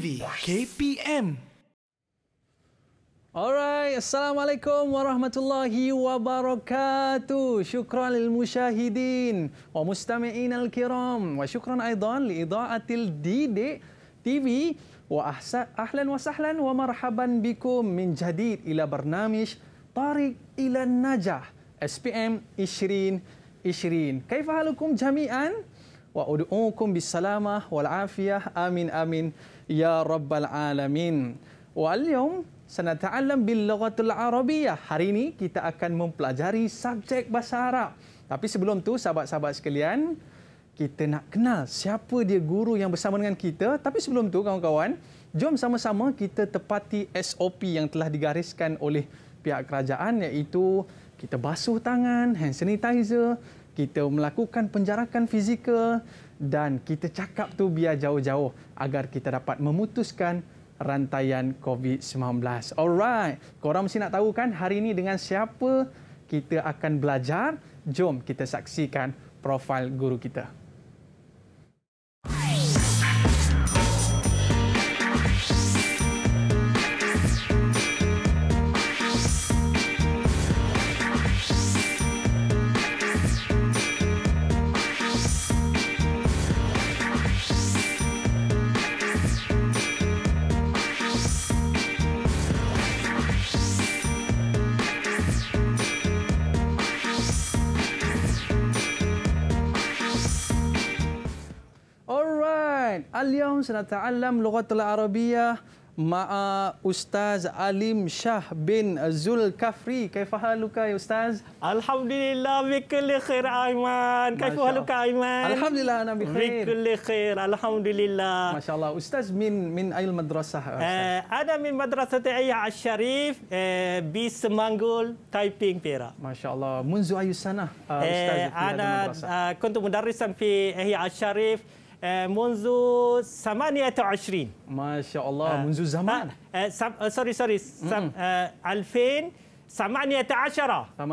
TV KPM. Alright, Assalamualaikum warahmatullahi wabarakatuh. Syukran lil musyahidin wa mustami'in al-kiram wa syukran aidan li ida'atil didik TV wa ahlan wa sahlan wa marhaban bikum min jadid ila barnamish Tariq ila Najah SPM 2020. 20. Kaifa halukum jami'an? Wa ud'ukum bisalamah wal afiyah. Amin amin ya rabbal alamin. Wal yawm sanata'allam bil lughatul arabiyyah. Hari ini kita akan mempelajari subjek bahasa Arab. Tapi sebelum tu sahabat-sahabat sekalian, kita nak kenal siapa dia guru yang bersama dengan kita. Tapi sebelum tu kawan-kawan, jom sama-sama kita tepati SOP yang telah digariskan oleh pihak kerajaan iaitu kita basuh tangan, hand sanitizer, kita melakukan penjarakan fizikal, dan kita cakap tu biar jauh-jauh agar kita dapat memutuskan rantaian COVID-19. Alright, korang mesti nak tahu kan hari ini dengan siapa kita akan belajar? Jom kita saksikan profil guru kita. Al-yawm sanata'allam lughatul arabiyyah ma'a Ustaz Alim Shah bin Zul Kafri. Kaifa haluka ya Ustaz? Alhamdulillah bi kulli khair Aiman. Kaifa haluka Aiman? Alhamdulillah anak bi khair. Bi khair. Alhamdulillah. Masyaallah. Ustaz min min ayil madrasah. Ya eh ada min madrasah Ayah Asy-Syarif eh bi Semanggul Taiping Perak. Masyaallah. Munzu ayu sanah uh, eh, eh, Ustaz. Eh ana uh, kuntu mudarrisan fi Ayah Asy-Syarif. آه، منذ 28 ما شاء الله منذ آه، زمان سوري سوري 2000 18 18 آه اوكي آه،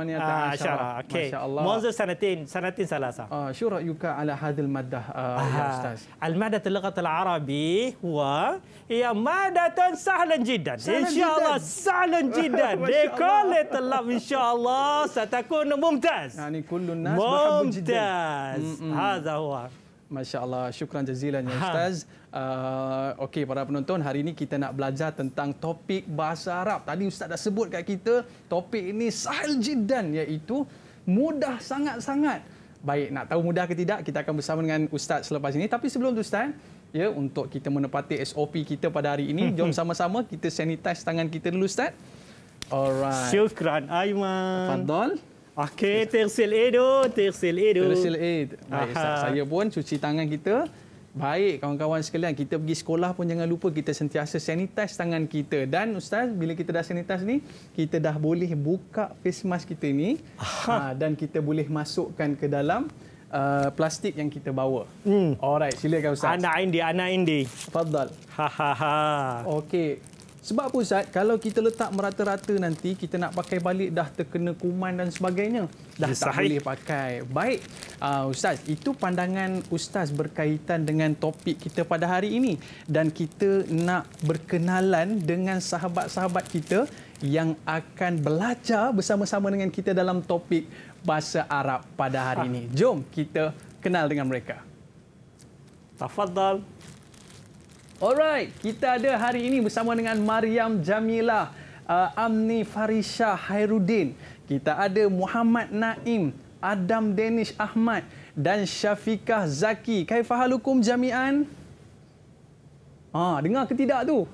ما شاء الله منذ سنتين سنتين ثلاثه آه شو رايك على هذه الماده آه يا استاذ الماده اللغه العربي هو هي ماده سهله جدا سهل ان شاء الله سهلة جدا لكل الطلاب ان شاء الله ستكون ممتاز يعني كل الناس ممتاز جدا. هذا هو Masya Allah, syukran jazilan ya ha. Ustaz. Ha. Uh, Okey, para penonton, hari ini kita nak belajar tentang topik bahasa Arab. Tadi Ustaz dah sebut kat kita, topik ini sahil jiddan iaitu mudah sangat-sangat. Baik, nak tahu mudah ke tidak, kita akan bersama dengan Ustaz selepas ini. Tapi sebelum itu Ustaz, ya, untuk kita menepati SOP kita pada hari ini, jom sama-sama kita sanitize tangan kita dulu Ustaz. Alright. Syukran, Aiman. Fadol. Fadol. Okey, tersil edo, tersil edo. Tersil edo. Baik, Ustaz. Saya pun cuci tangan kita. Baik, kawan-kawan sekalian. Kita pergi sekolah pun jangan lupa kita sentiasa sanitize tangan kita. Dan Ustaz, bila kita dah sanitize ni, kita dah boleh buka face mask kita ni. Aha. Ah, dan kita boleh masukkan ke dalam Uh, plastik yang kita bawa. Hmm. Alright, silakan Ustaz. Ana Indi, Ana Indi. Fadal. Ha ha ha. Okey, sebab apa Ustaz? Kalau kita letak merata-rata nanti, kita nak pakai balik dah terkena kuman dan sebagainya. Dah yes, tak sahih. boleh pakai. Baik, uh, Ustaz. Itu pandangan Ustaz berkaitan dengan topik kita pada hari ini. Dan kita nak berkenalan dengan sahabat-sahabat kita yang akan belajar bersama-sama dengan kita dalam topik Bahasa Arab pada hari ah. ini. Jom kita kenal dengan mereka. Tafadhal. Alright, kita ada hari ini bersama dengan Mariam Jamilah, uh, Amni Farisha Hairudin, Kita ada Muhammad Naim, Adam Danish Ahmad dan Syafiqah Zaki. Kaifahalukum Jami'an. Ha, dengar ke tidak tu?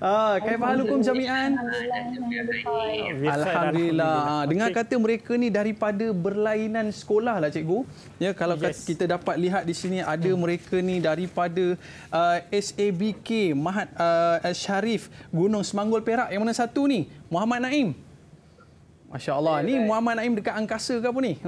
ha, kaifah halukum jami'an? Alhamdulillah. Alhamdulillah. Ha, dengar kata mereka ni daripada berlainan sekolah lah cikgu. Ya, kalau yes. kita dapat lihat di sini ada hmm. mereka ni daripada uh, SABK Mahat uh, Syarif Gunung Semanggul Perak. Yang mana satu ni? Muhammad Naim. Masya Allah. Ini yeah, right. Muhammad Naim dekat angkasa ke apa ni?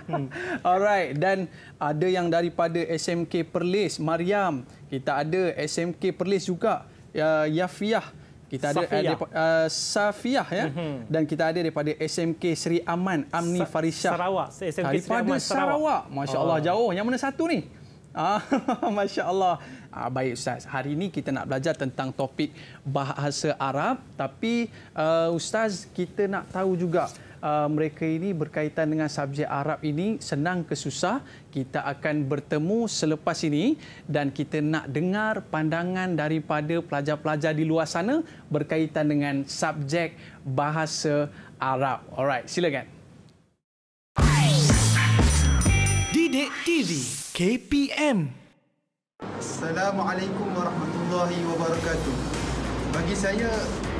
Alright. Dan ada yang daripada SMK Perlis, Mariam. Kita ada SMK Perlis juga. Uh, Yafiah. Kita ada Safiyah. Uh, Safiyah ya. Mm-hmm. Dan kita ada daripada SMK Seri Aman, Amni Sa- Farishah. Sarawak. SMK daripada Sarawak. Sarawak. Masya Allah. Oh. Ah. Jauh. Yang mana satu ni? Ah, Masya Allah. Uh, baik Ustaz, hari ini kita nak belajar tentang topik bahasa Arab. Tapi uh, Ustaz, kita nak tahu juga uh, mereka ini berkaitan dengan subjek Arab ini senang ke susah. Kita akan bertemu selepas ini dan kita nak dengar pandangan daripada pelajar-pelajar di luar sana berkaitan dengan subjek bahasa Arab. Alright, silakan. Didik TV KPM. Assalamualaikum warahmatullahi wabarakatuh. Bagi saya,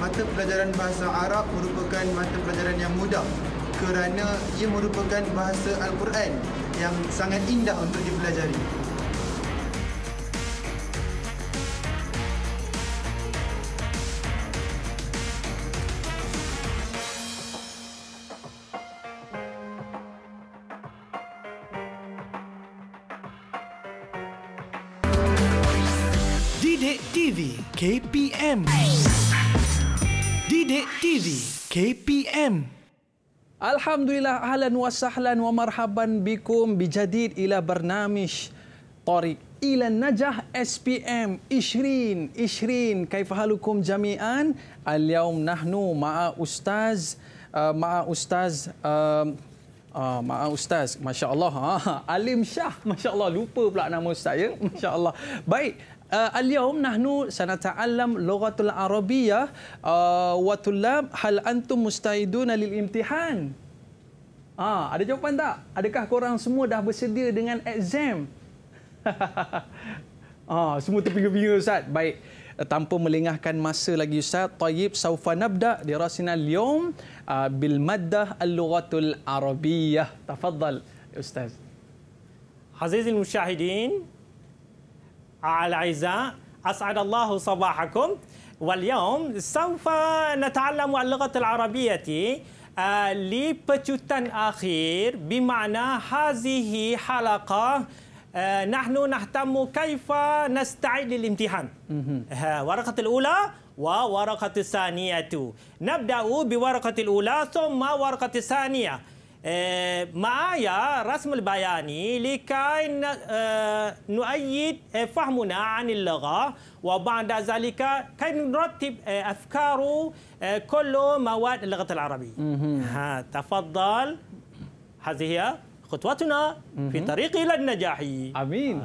mata pelajaran bahasa Arab merupakan mata pelajaran yang mudah kerana ia merupakan bahasa Al-Quran yang sangat indah untuk dipelajari. TV KPM Didik TV KPM Alhamdulillah ahlan wa sahlan wa marhaban bikum bijadid ila barnamish Tariq ila najah SPM Ishrin Ishrin kaifahalukum jami'an Al-yawm nahnu ma'a ustaz uh, ma'a ustaz um, uh, Ah, maaf ustaz, masya-Allah. Ha, ha, ha, Alim Shah, masya-Allah lupa pula nama ustaz ya. Masya-Allah. Baik, uh, al-yaum nahnu sanata'allam lughatul arabiyyah uh, wa tulab hal antum mustaiduna lil imtihan ah, ada jawapan tak adakah korang semua dah bersedia dengan exam ah semua terpinggir-pinggir ustaz baik uh, tanpa melengahkan masa lagi ustaz tayyib saufa nabda dirasina al-yaum uh, bil maddah al-lughatul arabiyyah tafadhal ustaz Azizul Mushahidin, الأعزاء أسعد الله صباحكم واليوم سوف نتعلم اللغة العربية آه، لبتشتن أخير بمعنى هذه حلقة آه، نحن نهتم كيف نستعد للامتحان ورقة الأولى وورقة الثانية نبدأ بورقة الأولى ثم ورقة الثانية معايا رسم البياني لكي نؤيد فهمنا عن اللغة وبعد ذلك كي نرتب أفكار كل مواد اللغة العربية ها تفضل هذه هي خطوتنا في طريق إلى النجاح آمين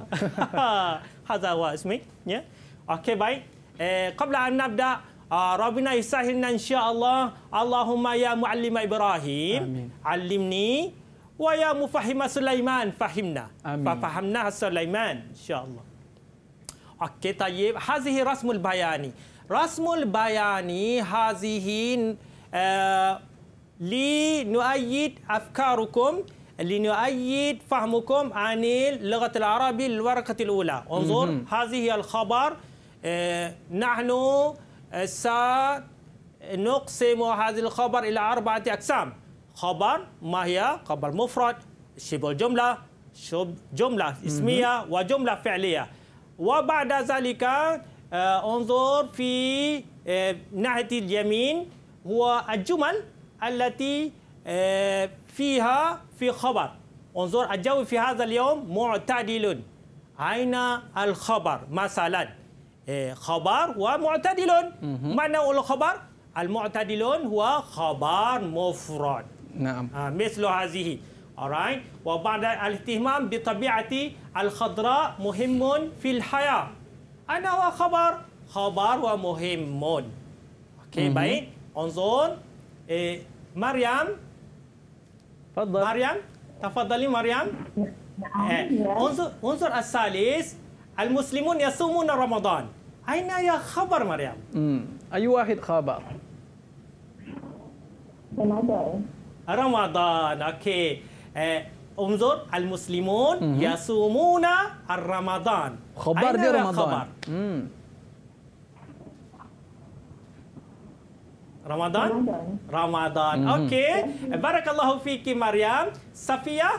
هذا هو اسمي أوكي باي قبل أن نبدأ ربنا يسهلنا ان شاء الله اللهم يا معلم ابراهيم آمين. علمني ويا مفهم سليمان فهمنا آمين. ففهمناها سليمان ان شاء الله اوكي طيب هذه رسم البياني رسم البياني هذه لنؤيد افكاركم لنؤيد فهمكم عن اللغه العربيه الورقه الاولى انظر هذه الخبر آه نحن سنقسم هذا الخبر إلى أربعة أقسام خبر ما هي خبر مفرد شبه جملة شبه جملة اسمية وجملة فعلية وبعد ذلك آه، انظر في آه، ناحية اليمين هو الجمل التي آه، فيها في خبر انظر الجو في هذا اليوم معتدل أين الخبر مثلا إيه، خبر ومعتدل معنى الخبر المعتدلون هو خبر مفرد نعم آه، مثل هذه alright وبعد الاهتمام بطبيعة الخضراء مهم في الحياة أنا وخبر خبر ومهم أوكي باين انظر إيه، مريم تفضل مريم تفضلي مريم نعم. إيه، انظر انظر الثالث المسلمون يصومون رمضان أين يا خبر مريم؟ امم أي واحد خبر؟ رمضان رمضان أوكي آه، انظر المسلمون مم. يصومون الرمضان خبر دي رمضان خبر؟ رمضان رمضان اوكي بارك الله فيك مريم صفيه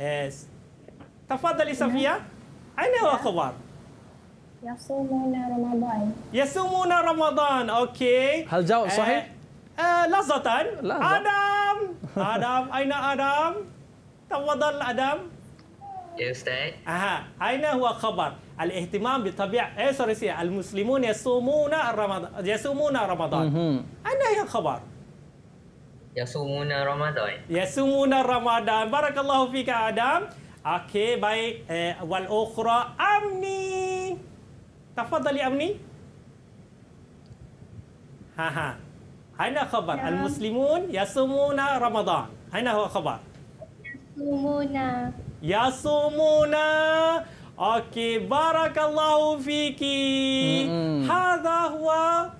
آه، تفضلي صفيه نعم. اين هو الخبر Yasumuna Ramadan. Yasumuna Ramadan. Okey. Hal jawab eh, sahih? Eh, lazatan. Adam. Adam. Aina Adam. Tawadal Adam. Yes, ya, Dad. Aha. Aina huwa khabar. Al-ihtimam bi tabi' eh sorry sih. al-muslimun yasumuna Ramadan. Yasumuna Ramadan. Mhm. Aina hiya khabar? Yasumuna Ramadan. Yasumuna Ramadan. Barakallahu fika Adam. Okey, baik. Eh, wal ukhra amni. تفضلي أمني ها ها أين خبر يا. نعم. المسلمون يصومون رمضان أين هو خبر يصومون يصومون أوكي بارك الله فيك هذا هو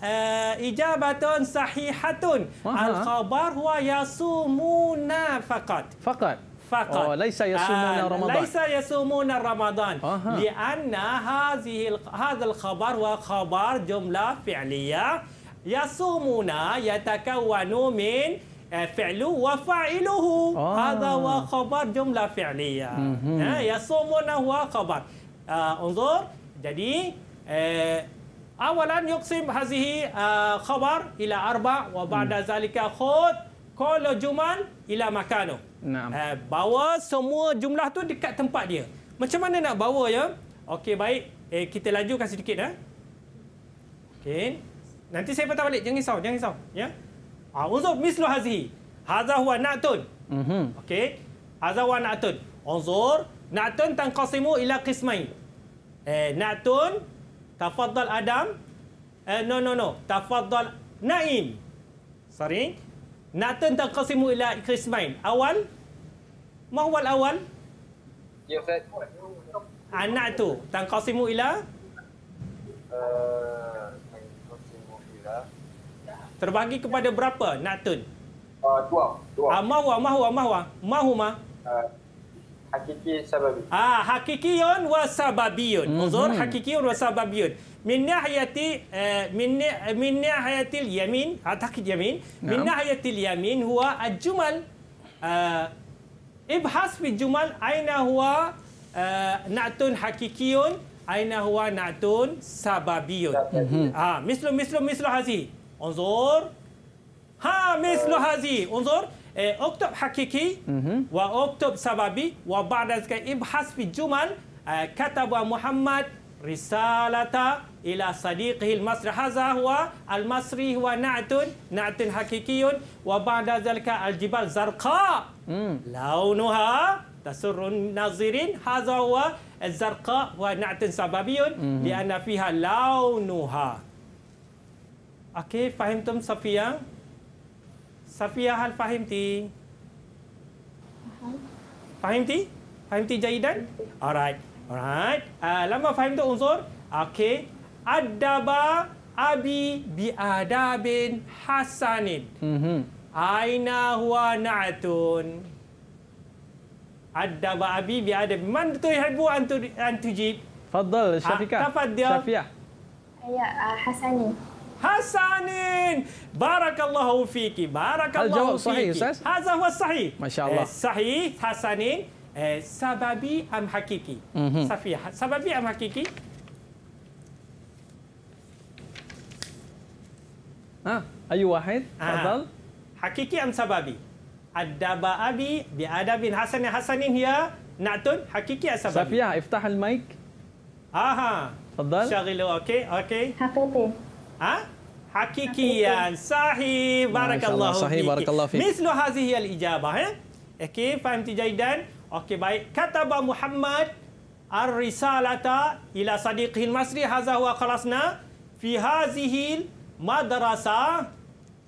آه، إجابة صحيحة الخبر هو يصومون فقط فقط فقط آه، ليس يصومون آه، رمضان ليس يصومون رمضان لأن هذه هذا الخبر هو خبر جملة فعلية يصومون يتكون من آه، فعل وفاعله آه. هذا هو خبر جملة فعلية يصومون هو خبر آه انظر جدي آه أولا يقسم هذه خبر إلى أربع وبعد ذلك خذ kalau juman ila makano. Nah. Eh, bawa semua jumlah tu dekat tempat dia. Macam mana nak bawa ya? Okey baik. Eh kita lajukan sedikit eh. Okey. Nanti saya patah balik. Jangan risau, jangan risau. Ya. Ah unzur mislu hazihi. Hadza huwa natun. Mhm. Okey. Hadza huwa natun. Unzur natun tanqasimu ila qismain. Eh natun tafaddal Adam. Eh no no no. tafadhal Naim. Sorry. Nathan taqasimu ila Krismain. Awal? Mahwal awal? Ya, Fred. Anak ah, tu, taqasimu ila? Uh, eh, taqasimu ila. Terbagi kepada berapa, Nathan? Uh, dua. dua. Uh, ah, mahwa, mahwa, mahwa. Mahu ma? Uh, hakiki sababi. Ah, hakikiyon wa sababiyon. Mm -hmm. Uzur, hakikiyon wa sababiyon. من ناحية آه، من من ناحية اليمين أعتقد يمين نعم. من ناحية اليمين هو الجمل آه، ابحث في الجمل أين هو آه، نعت حقيقي أين هو نعت سببي آه مثل مثل مثل هذه انظر ها مثل هذه انظر اكتب حقيقي واكتب سببي وبعد ذلك ابحث في الجمل كتب محمد رسالة ila sadiqihi al-masri hadha huwa al-masri huwa na'tun na'tun hakikiyun wa ba'da zalika al-jibal zarqa mm. launuha tasurru an-nazirin hadha huwa al-zarqa huwa na'tun sababiyun mm -hmm. li'anna fiha launuha Okay, faham tum Safiya? Safiya hal faham ti? Faham ti? Faham ti jahidan? Alright. Alright. Uh, lama faham tu unsur? Okay adaba abi bi adabin hasanin. Mhm. Aina huwa na'tun. Adaba abi bi adab. Man tu yuhibbu an tu an tujib? Tafadhal ha, Syafiqah. Tafadhal Ya ah, Hasanin. Hasanin. Barakallahu fiki. Barakallahu Al-jawab ah, fiki. Al-jawab sahih, Ustaz. Hadza huwa sahih. Masya-Allah. Eh, sahih Hasanin. Eh, Sebabi am hakiki? mm Sebabi am hakiki? Ha? Ayu Wahid, Fadal. Ha. Hakiki am sababi. Adaba abi bi adabin hasanin hasanin ya natun hakiki am sababi. Safiyah, iftah al mic. Aha. Fadal. Syaghil okay. okey. Hakiki. Ha? Hakiki am sahi barakallahu fiki. Sahi barakallahu fiki. Mislu hazihi al ijaba, ya. Okey, faham tijai dan okey baik. Kataba Muhammad ar-risalata ila sadiqihil masri hazahu khalasna fi hazihil madrasah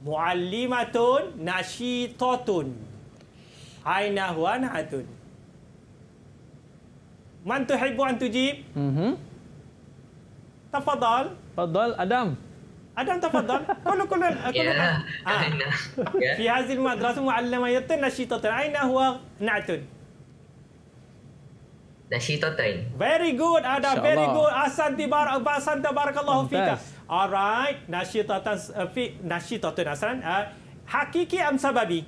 muallimatun nashitatun. Aina huwa nahatun. Man tuhibu an tujib? Mhm. Tafadhal. Tafadhal Adam. Adam tafadhal. Kalau kalau. kullu. Ya. Ah. Aina. Ya. Fi hadhihi al-madrasah muallimatun nashitatun. Aina huwa nahatun. Nashitatun. Very good Ada Very good. Asanti bar Asanti barakallahu fika. Alright, nasyitatan eh, fi nasyitatan asalan. Uh, eh, hakiki am sababi?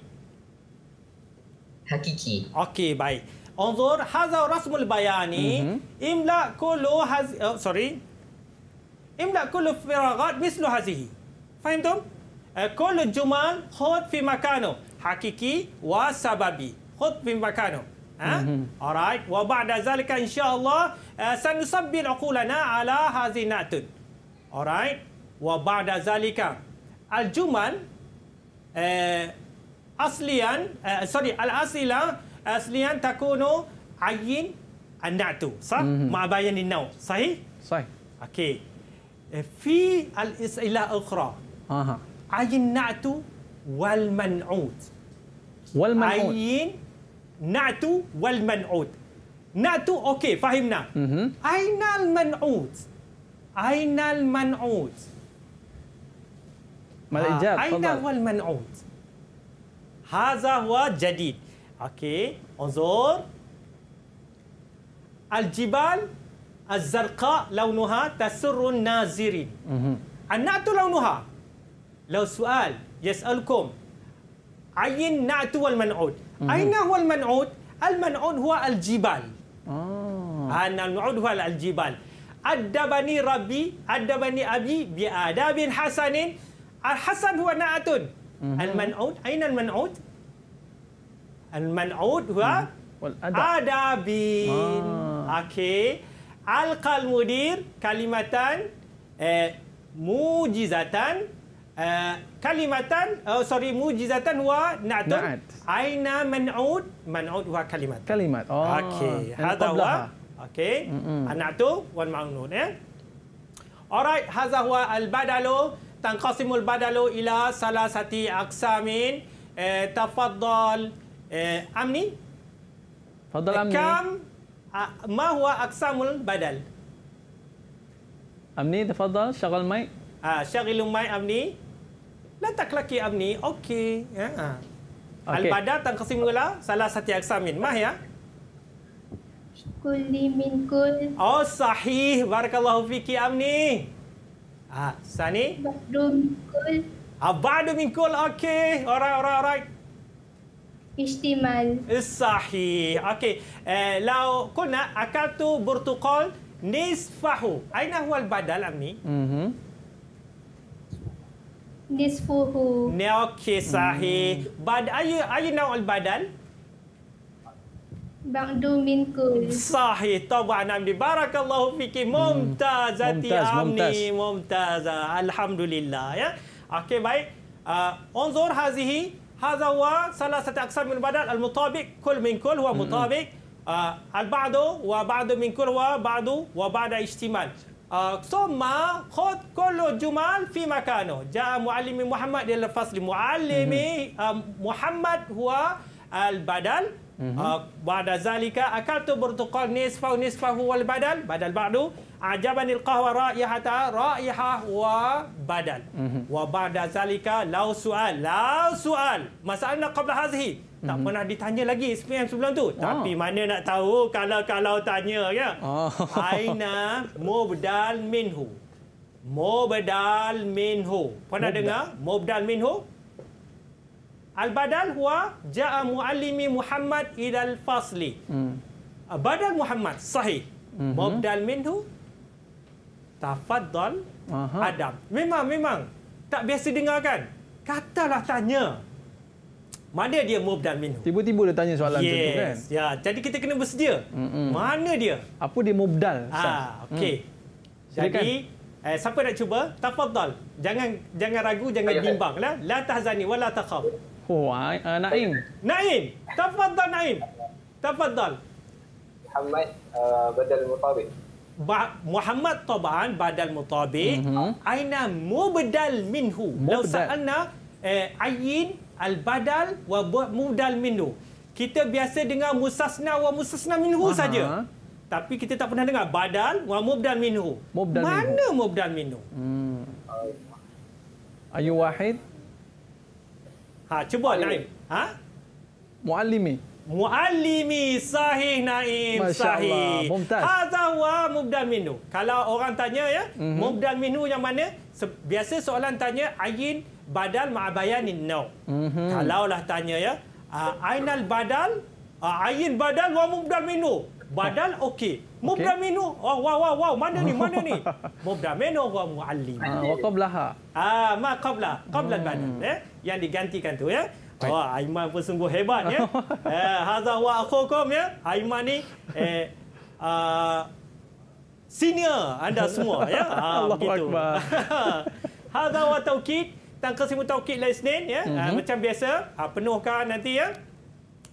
Hakiki. Okey, baik. انظر هذا رسم البياني املا كل هذه سوري املا كل فراغات مثل هذه فهمتم؟ كل الجمل خذ في مكانه حقيقي وسببي خذ في مكانه ها؟ alright وبعد ذلك ان شاء الله سنصبي عقولنا على هذه الناتج Alright. Wa ba'da zalika. Al-juman eh, aslian eh, sorry al-asila aslian takunu ayin anatu. Sah? Mm -hmm. Ma nau. Sahih? Sahih. Okey. Eh, fi al-isila ukhra. Aha. Ayin natu wal man'ut. Wal man'ut. Ayin natu wal man'ut. Natu okey, fahimna. Mhm. Mm Ainal man'ut. أين المنعود؟ ما الإجابة؟ آه. أين هو المنعود؟ هذا هو جديد أوكي انظر الجبال الزرقاء لونها تسر الناظرين النعت لونها لو سؤال يسألكم أي النعت والمنعود أين هو المنعود؟ المنعود هو الجبال آه. المنعود هو الجبال adabani rabbi adabani abi bi adabin hasanin al hasan huwa naatun mhm. al man'ud aina al man'ud al man'ud huwa mm-hmm. adabin ah. al qal mudir kalimatan eh, mujizatan eh, kalimatan oh, sorry mujizatan huwa naatun Na'at. aina man'ud man'ud huwa kalimat kalimat Okay. Ah. okey hadha Okey. Mm-hmm. Anak tu Wan Ma'unun ya. Alright, hadza huwa al-badalu tanqasimul badalu ila salasati aqsamin. Eh, tafaddal eh, amni. Tafaddal amni. Kam ma huwa aqsamul badal? Amni tafaddal syaghal mai. Ah, syaghilu mai amni. Letak laki amni. Okey. Ya. Okay. Al-badal tanqasimul ila salasati aqsamin. Mah ya? Kuli min kul. Oh, sahih. Barakallahu fiki amni. Ah, Sani? Ba'du min kul. Ah, ba'du min kul. Okey. Alright, alright, alright. Istimal. Eh, sahih. Okey. Eh, lau kulna akatu bertuqal nisfahu. Aina huwal badal amni? Mm-hmm. Nisfuhu. Ne, okay, sahih. Mm. But are you, are you now al-badal? Ba'du minkum. Sahih. Tawba Anamdi. Barakallahu fikir. Hmm. Mumtazati mumtaz, amni. Mumtaz. Alhamdulillah. Ya. Okey, baik. Ah, onzur uh, hazihi. Hadha wa salah satu aksar min badal. Al-mutabik. Kul minkul wa hmm. mutabik. Uh, ah, Al-ba'du wa ba'du minkul wa ba'du wa ba'da ijtimal. Uh, ah, summa khud jumal fi makano. Ja'a muallimi Muhammad. Dia lepas di muallimi hmm. Muhammad huwa al-badal. Mhm. Ah, ba'da zalika akaltu bertuqal nisfahu nisfahu wal badal badal ba'du ajabanil qahwa ra'ihata ra'ihah wa badal. Mhm. Wa ba'da zalika law su'al law su'al masalahna qabla hazihi tak mm-hmm. pernah ditanya lagi SPM sebelum tu. Oh. Tapi mana nak tahu kalau kalau tanya ya. Oh. Aina mubdal minhu. Mubdal minhu. Pernah mubdal. dengar mubdal minhu? Al-Badal huwa ja'a muallimi Muhammad idal fasli. Hmm. Badal Muhammad sahih. Mm -hmm. Mubdal minhu tafaddal Aha. Adam. Memang memang tak biasa dengar kan? Katalah tanya. Mana dia mubdal minhu? Tiba-tiba dia tanya soalan yes. tentu kan? Ya, jadi kita kena bersedia. Mm -mm. Mana dia? Apa dia mubdal? Ah, okey. Mm. Jadi Silakan. Eh, siapa nak cuba? Tafadhal. Jangan jangan ragu, jangan bimbanglah. La tahzani wala takhaf. Oh, uh, Naim. Naim, tafadhal Naim. Tafadhal. Muhammad uh, Badal Mutabi. Ba Muhammad Taban Badal Mutabi. Mm -hmm. Aina mubdal minhu. Lau sa'alna eh, ayin al-badal wa mubdal minhu. Kita biasa dengar musasna wa musasna minhu saja. Tapi kita tak pernah dengar badal wa mubdal minhu. Mubdal Mana minhu. mubdal minhu? Hmm. Ayu wahid? Ha, cuba Naim. Ha? mualimi. Mualimi sahih Naim Masya sahih. Hadza wa mubdal minhu. Kalau orang tanya ya, mm-hmm. mubdal minhu yang mana? Biasa soalan tanya ayin badal ma'abayani no. Mm-hmm. Kalaulah tanya ya, uh, ainal badal? Uh, ayin badal wa mubdal minhu. Badal, okey. Mubdaminu, wow, wow, wow, wow, mana ni, mana ni? Mubdaminu wa mu'allim. Ah, wa qablaha. Ah. ah, ma qabla, qabla hmm. badan. Eh? Yang digantikan tu, ya. Wah, Aiman pun sungguh hebat, ya. eh, Hazah wa akhukum, ya. Aiman ni, eh, uh, senior anda semua, ya. Ah, Allah begitu. Akbar. Hazah wa tawqid, dan kesimu tawqid lain ya. hmm Uh, macam biasa, uh, penuhkan nanti, ya.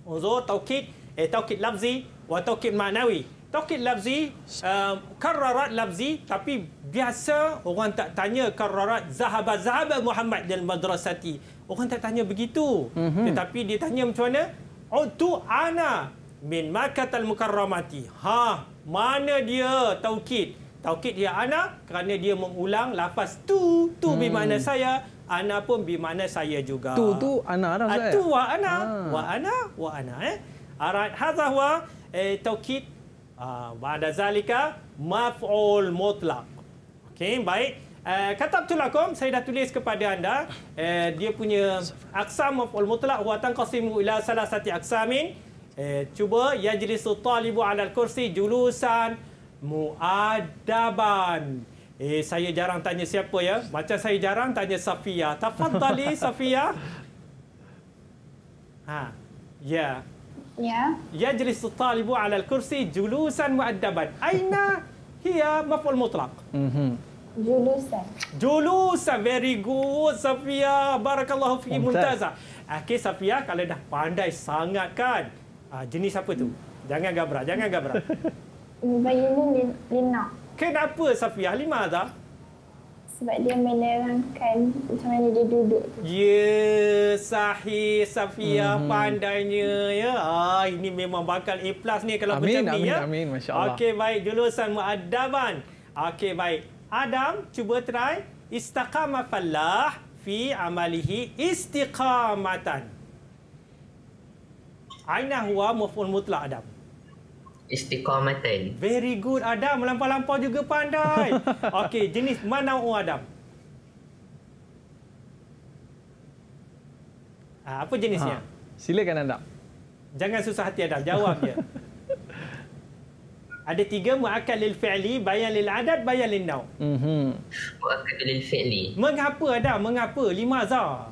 Uzur, tawqid, eh, tawqid lafzi, wa taukid ma'nawi. Taukid lafzi, uh, eh, kararat lafzi tapi biasa orang tak tanya kararat zahaba zahaba Muhammad dan madrasati. Orang tak tanya begitu. Mm-hmm. Tetapi dia tanya macam mana? Utu ana min makkah al mukarramati. Ha, mana dia taukid? Taukid dia ana kerana dia mengulang lafaz tu tu hmm. bermakna saya ana pun bermakna saya juga. Tu tu ana lah saya. Ah, tu wa ana, ha. wa ana, wa ana eh. Alright, hadha huwa eh, taukid ah ba'da zalika maf'ul mutlaq okey baik eh, kata betulakum saya dah tulis kepada anda eh, dia punya aqsam maf'ul mutlaq huwa tanqasimu ila salasati aqsamin eh, cuba yajlisu talibu ala kursi julusan muadaban Eh, saya jarang tanya siapa ya. Macam saya jarang tanya Safia. Tafadhali Safia. Ha. Ya. Yeah. Ya. Yajlis talibu ala al-kursi julusan mu'addaban. Aina hiya maf'ul mutlaq? Mhm. Julusan. Julusan very good Safia. Barakallahu fi muntaza. Okey Safia kalau dah pandai sangat kan. Uh, jenis apa tu? Jangan gabra, jangan gabra. Bayi ni Lina. Kenapa Safia? Lima dah? sebab dia menerangkan macam mana dia duduk tu. Ya, yeah, sahih Safia mm-hmm. pandainya ya. Ah, ini memang bakal A+ plus ni kalau amin, macam amin, ni ya. Amin, amin, masya-Allah. Okey, baik, jurusan muadaban. Okey, baik. Adam, cuba try istaqama fallah fi amalihi istiqamatan. Aina huwa maf'ul mutlaq Adam. Istiqamatan. Very good Adam, melampau-lampau juga pandai. Okey, jenis mana u oh, Adam? Ah, apa jenisnya? Ha. Silakan Adam. Jangan susah hati Adam, jawab dia. Ada tiga muakkad lil fi'li, bayan lil adad, bayan lil naw. Mhm. Muakkad lil fi'li. Mengapa ada? Mengapa? Lima za.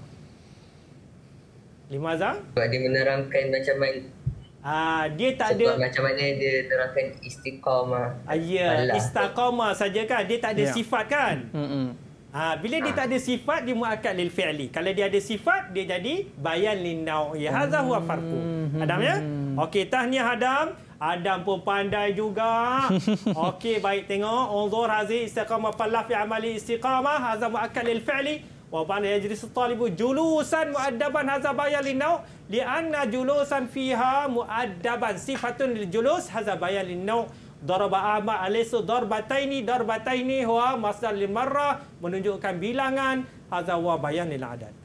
Lima za? Sebab dia menerangkan macam mana Ah dia tak Sebab ada macam mana dia terangkan istiqamah. Ah ya, istiqamah saja kan. Dia tak ada yeah. sifat kan? Hmm. Ah ha, bila ha. dia ah. tak ada sifat dia muakkad lil fi'li. Kalau dia ada sifat dia jadi bayan lin Ya Hadza huwa farqu. Mm-hmm. Adam ya? Okey, tahniah Adam. Adam pun pandai juga. Okey, baik tengok. Unzur hazi istiqamah falaf fi amali istiqamah. Hadza muakkad lil fi'li. Wapan ia jadi setalibu julusan muadaban hazabaya linau li anna julusan fiha muadaban sifatun li julus hazabaya linau daraba ama alaysa darbataini darbataini huwa masdar li marra menunjukkan bilangan hazawa bayan lil adad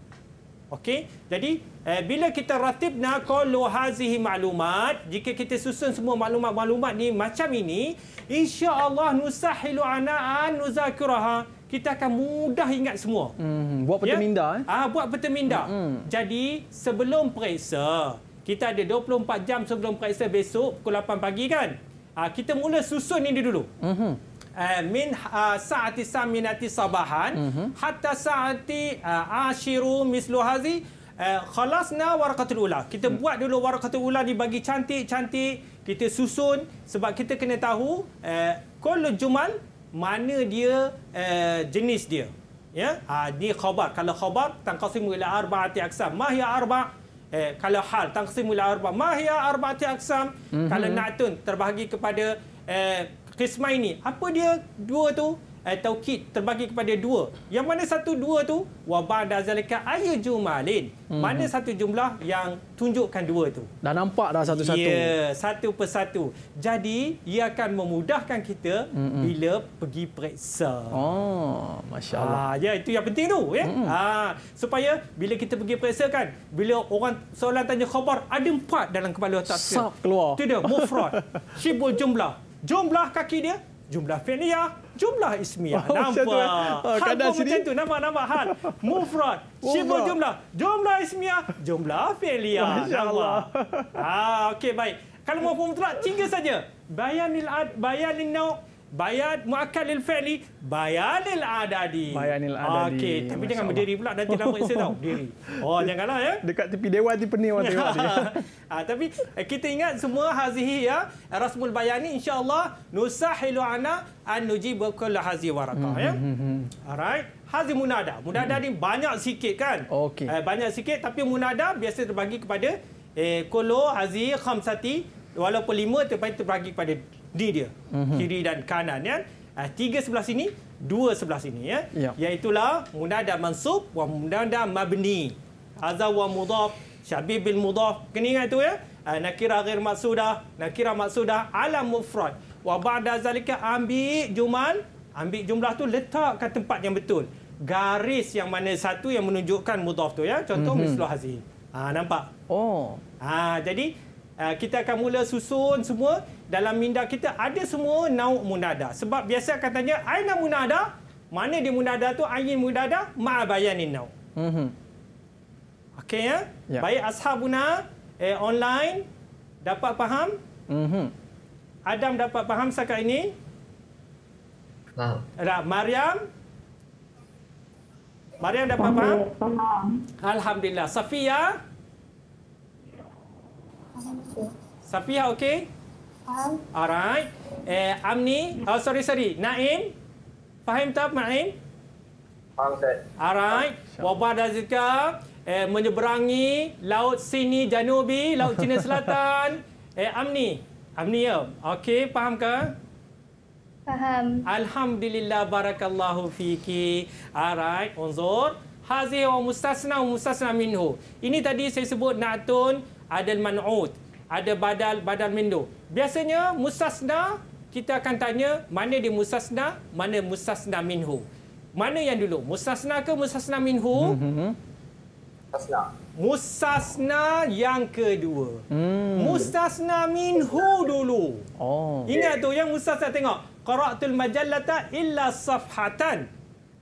okey jadi eh, bila kita ratibna kullu hazihi maklumat jika kita susun semua maklumat-maklumat ni macam ini insya-Allah nusahilu ana an nuzakiraha kita akan mudah ingat semua. Hmm, buat peta ya? minda. Ya? Eh? Ha, buat peta minda. Hmm, hmm. Jadi, sebelum periksa, kita ada 24 jam sebelum periksa besok pukul 8 pagi kan? Ha, kita mula susun ini dulu. Hmm. Uh, min uh, saati saminati sabahan mm -hmm. hatta saati uh, ashiru mislu hazi uh, khalasna warqatul ula kita mm. buat dulu warqatul ula dibagi cantik-cantik kita susun sebab kita kena tahu uh, kullu jumal mana dia uh, jenis dia ya ha, ini khabar kalau khabar tanqasim ila arba'ati aqsam ma hiya arba' eh, kalau hal tanqasim ila arba' ma hiya arba'ati aqsam mm -hmm. kalau mhm. na'tun terbahagi kepada eh, ini. apa dia dua tu atau eh, kit terbagi kepada dua. Yang mana satu dua tu wabah dah zalika ayu jumalin. Hmm. Mana satu jumlah yang tunjukkan dua tu? Dah nampak dah satu-satu. Ya, satu persatu. Jadi ia akan memudahkan kita hmm. bila pergi periksa. Oh, masya-Allah. Ha, ya itu yang penting tu ya. Hmm. Ha, supaya bila kita pergi periksa kan, bila orang soalan tanya khabar ada empat dalam kepala otak kita. Keluar. tidak dia mufrad. Syibul jumlah. Jumlah kaki dia jumlah fi'liyah, jumlah ismiyah. Oh, Nampak? Eh? Oh, hal pun macam tu. Nama-nama hal. Mufrad, sifat jumlah. Jumlah ismiyah, jumlah fi'liyah. Nampak? Ah, Okey, baik. Kalau mahu pun tinggal saja. Bayanil ad, bayanil nauk, bayan muakkal lil fi'l ni bayan lil adadi bayan lil adadi okey tapi jangan berdiri pula nanti lama saya tahu diri. oh janganlah ya dekat tepi dewan tepi ni orang tengok dia ha, ah, tapi eh, kita ingat semua hazihi ya rasmul bayani insyaallah nusahilu ana an nujibu kull hazi waraka ya. hmm, ya alright hazi munada munada hmm. ni banyak sikit kan Okey. Eh, banyak sikit tapi munada biasa terbagi kepada eh kullu hazi khamsati walaupun lima tetapi terbagi kepada D dia. Mm -hmm. Kiri dan kanan. Ya? Uh, tiga sebelah sini, dua sebelah sini. ya. Yeah. Iaitulah munada mansub wa munada mabni. Azaw wa mudaf, syabib bil mudaf. Kena ingat itu ya. Uh, nakira ghir maksudah, nakira maksudah alam mufrad. Wa ba'da zalika ambil jumal. Ambil jumlah tu letak ke tempat yang betul. Garis yang mana satu yang menunjukkan mudaf tu ya. Contoh mm -hmm. mislu hazin. Ha, nampak? Oh. Ha, jadi Ah, kita akan mula susun semua dalam minda kita ada semua nauk munada sebab biasa katanya aina munada mana dia munada tu angin munada ma bayanin nauk mhm okey ya? ya baik ashabuna eh, online dapat faham mhm adam dapat faham sekat ini faham ada maryam maryam dapat faham, faham. alhamdulillah safia Safiha okey? Alright. Eh, Amni, oh sorry sorry. Naim. Faham tak Naim? Faham tak. Alright. Wabah dan eh, menyeberangi Laut Sini Janubi, Laut Cina Selatan. eh, Amni. Amni ya? Okey, faham ke? Faham. Alhamdulillah, barakallahu fiki. Alright, unzur. Hazir wa mustasna wa mustasna minhu. Ini tadi saya sebut Na'tun ada man'ud, ada badal, badal mindu. Biasanya musasna kita akan tanya mana di musasna, mana musasna minhu. Mana yang dulu? Musasna ke musasna minhu? Mm-hmm. Musasna. Musasna yang kedua. Hmm. Musasna minhu dulu. Oh. Ingat tu yang musasna tengok. Qara'tul majallata illa safhatan.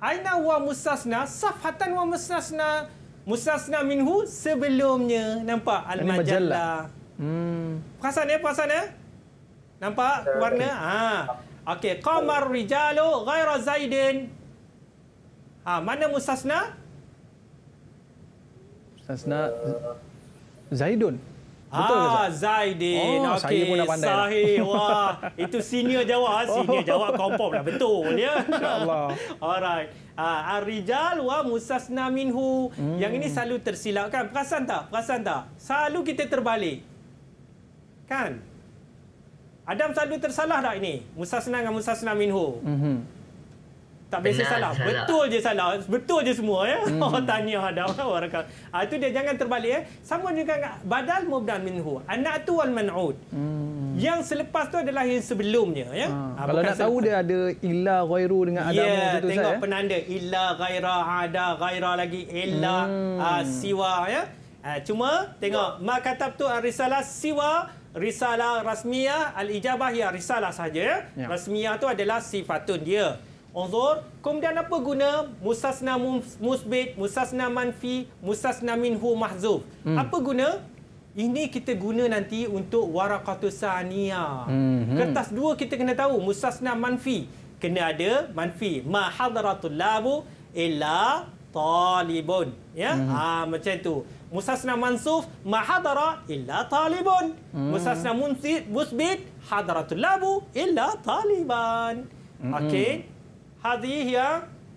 Aina wa musasna, safhatan wa musasna. Mustasna Minhu sebelumnya. Nampak? Al-Majalah. Hmm. hmm. Perasan ya, perasan ya? Nampak ya, warna? Ha. Okey, Qamar Rijalu Ghaira Zaidin. Ha, mana musasna musasna Zaidun. Betul ah, Zaidin. Oh, okay. saya pun dah pandai. Sahih. Wah, itu senior jawab. Ah. Senior jawab confirm lah. Betul, ya? InsyaAllah. Alright. Ah, Ar-Rijal wa Musasna Minhu. Hmm. Yang ini selalu tersilap kan? Perasan tak? Perasan tak? Selalu kita terbalik. Kan? Adam selalu tersalah tak ini? Musasna dengan Musasna Minhu. Mm -hmm tak mesti salah. salah. Betul je salah. Betul je semua ya. Hmm. Oh tahniah Adam orang kan. Ah itu dia jangan terbalik eh. Sama juga badal mubdal minhu. Anak tu wal man'ud. Hmm. Yang selepas tu adalah yang sebelumnya ya. Ha. Ha, Kalau nak tahu dia ada illa ghairu dengan ada yeah, tu tu saya. Ya, tengok penanda illa ghaira ada ghaira lagi illa hmm. uh, siwa ya. Ha, cuma tengok ma katab tu arisalah siwa risalah rasmiah al ijabah ya risalah saja ya. ya. Rasmiah tu adalah sifatun dia uzur. Kemudian apa guna? Musasna musbit, musasna manfi, musasna minhu mahzuf. Hmm. Apa guna? Ini kita guna nanti untuk waraqatu saniya. Hmm. Kertas dua kita kena tahu. Musasna manfi. Kena ada manfi. Ma hadratul labu illa talibun. Ya? Hmm. Ha, macam tu. Musasna mansuf. Ma hadara illa talibun. Hmm. Musasna musbit. Hadratul labu illa taliban. Hmm. Okey hadhih ya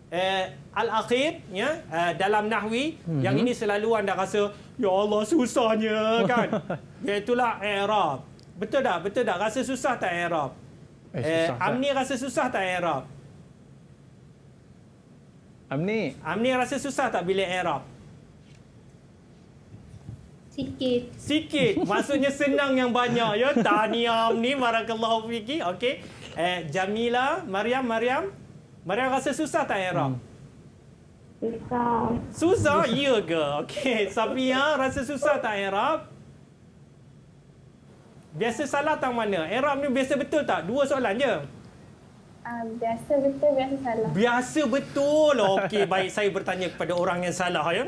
eh, al-aqib ya eh, dalam nahwi hmm. yang mhm. ini selalu anda rasa ya Allah susahnya kan iaitu lah i'rab betul tak betul tak rasa susah tak i'rab eh, eh amni tak? rasa susah tak i'rab amni amni rasa susah tak bila i'rab sikit sikit maksudnya senang yang banyak ya tahniah amni barakallahu fiki okey eh Jamila Maryam Maryam Maria rasa susah tak Arab? Hmm. Susah. Susah? Ya ke? Okey. Safia rasa susah tak Arab? Biasa salah tak mana? Arab ni biasa betul tak? Dua soalan je. Uh, biasa betul, biasa salah. Biasa betul. Okey, baik. Saya bertanya kepada orang yang salah. Ya?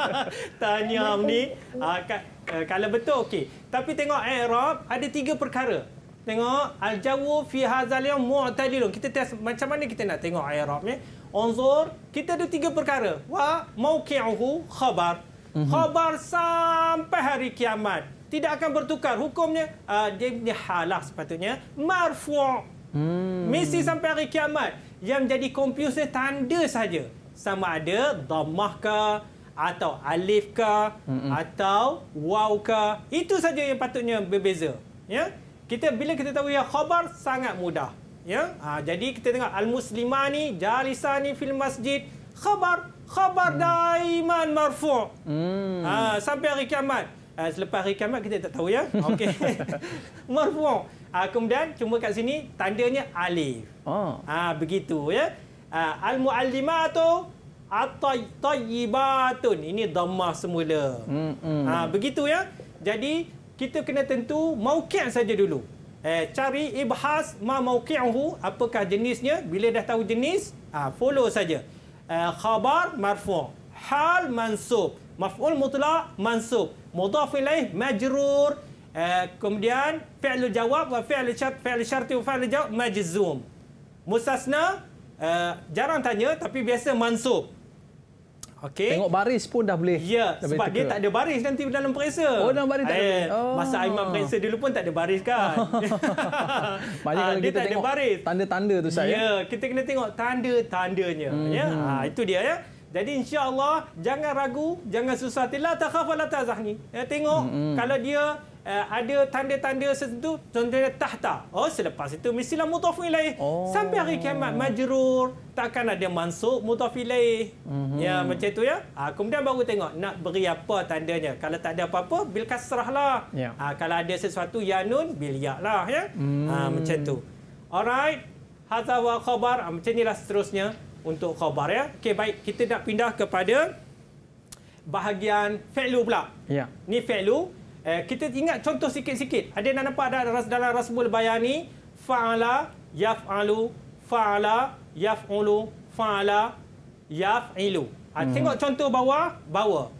Tanya Amni. Uh, ah, eh, kalau betul, okey. Tapi tengok, eh, Rob, ada tiga perkara. Tengok al-jawu fi hadzal yawm mu'tadilun. Kita test macam mana kita nak tengok i'rab ni? Unzur, kita ada tiga perkara. Wa mauqi'uhu khabar. Mhm. Khabar sampai hari kiamat. Tidak akan bertukar hukumnya. Uh, dia ni halah sepatutnya. Marfu'. Hmm. Mesti sampai hari kiamat. Yang jadi confuse ni tanda saja. Sama ada dhammah ke atau alif ke mm atau waw ke. Itu saja yang patutnya berbeza. Ya? kita bila kita tahu yang khabar sangat mudah ya ha, jadi kita tengok al muslimah ni jalisa ni fil masjid khabar khabar hmm. daiman marfu hmm. ha, sampai hari kiamat ha, selepas hari kiamat kita tak tahu ya okey marfu ha, kemudian cuma kat sini tandanya alif oh. ha, begitu ya ha, al muallimatu at-tayyibatun ini dhammah semula hmm, hmm. Ha, begitu ya jadi kita kena tentu mauki' saja dulu. Eh, cari ibhas ma mauki'uhu, apakah jenisnya. Bila dah tahu jenis, ah, follow saja. Eh, khabar marfu', hal mansub, maf'ul mutlak mansub, mudhaf ilaih majrur. Eh, kemudian fi'l jawab wa fi'l syart, fi'l syarti wa fi'l jawab majzum. Mustasna eh, jarang tanya tapi biasa mansub. Okay. Tengok baris pun dah boleh. Ya, dah sebab boleh dia tak ada baris nanti dalam periksa. Oh, dalam baris tak ada. Eh, oh. Masa Aiman periksa dulu pun tak ada baris kan. Maknanya ah, kalau dia kita tak tengok ada baris. tanda-tanda tu saya. Ya, kita kena tengok tanda-tandanya. Mm -hmm. Ya, ha, itu dia ya. Jadi insya-Allah jangan ragu, jangan susah. La takhaf wa la tazahni. Ya, tengok mm -hmm. kalau dia Eh, ada tanda-tanda sesuatu contohnya tahta oh selepas itu mestilah mudhaf ilaih oh. sampai hari kiamat majrur takkan ada mansuk mudhaf ilaih mm-hmm. ya macam tu ya ha, kemudian baru tengok nak beri apa tandanya kalau tak ada apa-apa bil kasrah lah yeah. Ya. ha, kalau ada sesuatu ya nun bil ya lah ya mm. ha, macam tu alright hadza wa khabar ha, macam inilah seterusnya untuk khabar ya okey baik kita nak pindah kepada bahagian fi'lu pula ya ni fi'lu Eh, kita ingat contoh sikit-sikit. Ada yang nampak ada ras, dalam rasbul bayani. Fa'ala, yaf'alu, fa'ala, yaf'ulu, fa'ala, yaf'ilu. Ha, hmm. Tengok contoh bawah, bawah.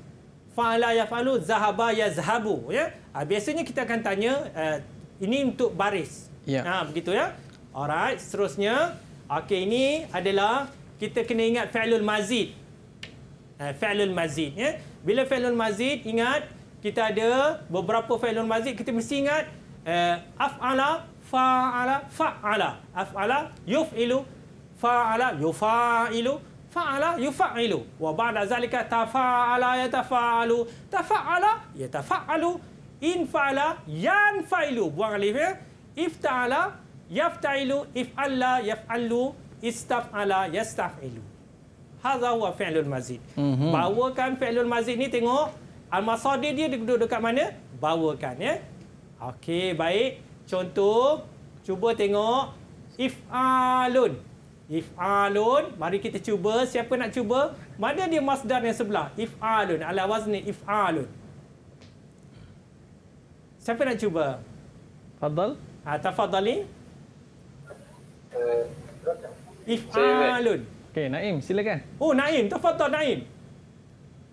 Fa'ala, yaf'alu, zahaba, yazhabu. Ya? Ha, biasanya kita akan tanya, eh, ini untuk baris. Yeah. Ha, begitu ya. Alright, seterusnya. Okey, ini adalah kita kena ingat fi'lul mazid. Eh, fi'lul mazid. Ya? Bila fi'lul mazid, ingat kita ada beberapa fa'ilun mazid kita mesti ingat uh, af'ala fa'ala fa'ala af'ala yuf'ilu fa'ala yufa'ilu fa'ala yufa'ilu wa ba'da zalika tafa'ala yatafa'alu tafa'ala yatafa'alu in fa'ala yan buang alif ya ifta'ala yafta'ilu if'alla yaf'alu istaf'ala yastaf'ilu hadha huwa fi'lul mazid mm -hmm. bawakan fi'lul mazid ni tengok Al-Masadir dia, dia duduk dekat mana? Bawakan, ya. Okey, baik. Contoh, cuba tengok. If'alun. If'alun. Mari kita cuba. Siapa nak cuba? Mana dia masdar yang sebelah? If'alun. Al-Wazni, if'alun. Siapa nak cuba? Fadal. Ha, Tafadali. If'alun. Okey, Naim, silakan. Oh, Naim. Tafadal, Naim.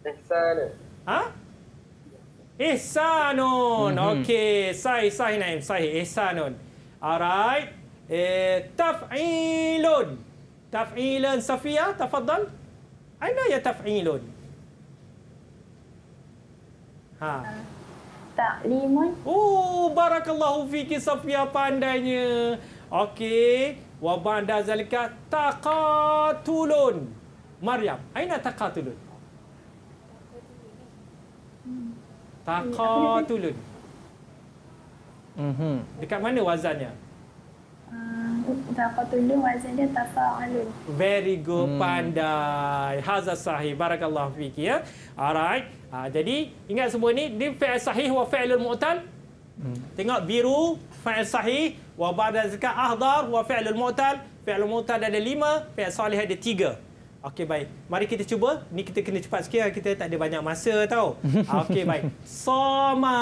Ihsanun. Ha? Ihsanun. Mm-hmm. Okey, sai sai naim sai ihsanun. Alright. Eh, taf'ilun. Taf'ilun Safia, tafadhal. Aina ya taf'ilun? Ha. Ta'limun. Oh, barakallahu fiki Safia pandainya. Okey. Wa ba'da zalika taqatulun. Maryam, aina taqatulun? Takatulun. Mhm. Dekat mana wazannya? Takatulun wazan dia ah, tafa'alun. Very good, hmm. pandai. Hazza sahih. Barakallahu fiik ya. Alright. Ha, jadi ingat semua ni di fi'il sahih wa fi'lul mu'tal. Hmm. Tengok biru fi'il sahih wa ba'da zakat ahdar wa fi'lul mu'tal. Fi'lul mu'tal ada lima, fi'il salih ada tiga. Okey baik. Mari kita cuba. Ni kita kena cepat sikit lah. kita tak ada banyak masa tau. Okey baik. Soma,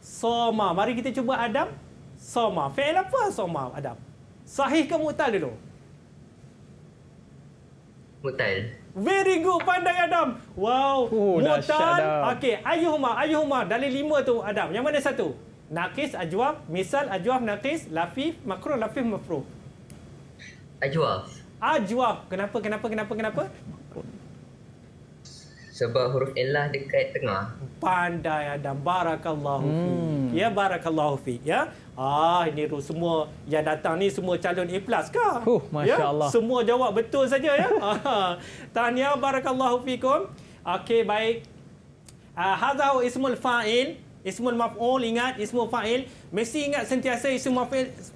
soma. Mari kita cuba Adam. Soma. Fail apa soma Adam? Sahih ke mutal dulu? Mutal. Very good pandai Adam. Wow. Oh, mutal. Okey, ayuhuma, ayuhuma. Dari lima tu Adam. Yang mana satu? Naqis, ajwaf, misal, ajwaf, naqis, lafif, makruh, lafif, mafruh. Ajwaf. Ajwab. Lah. Kenapa, kenapa, kenapa, kenapa? Sebab huruf Allah dekat tengah. Pandai Adam. Barakallahu hmm. fi. Ya, barakallahu fi. Ya. Ah, ini semua yang datang ni semua calon A+ kah? Huh, Masya ya? Allah. Semua jawab betul saja ya. Ah, tahniah barakallahu fikum. Okey, baik. Uh, ah, Hadau ismul fa'il. Ismul maf'ul ingat ismul fa'il. Mesti ingat sentiasa ismul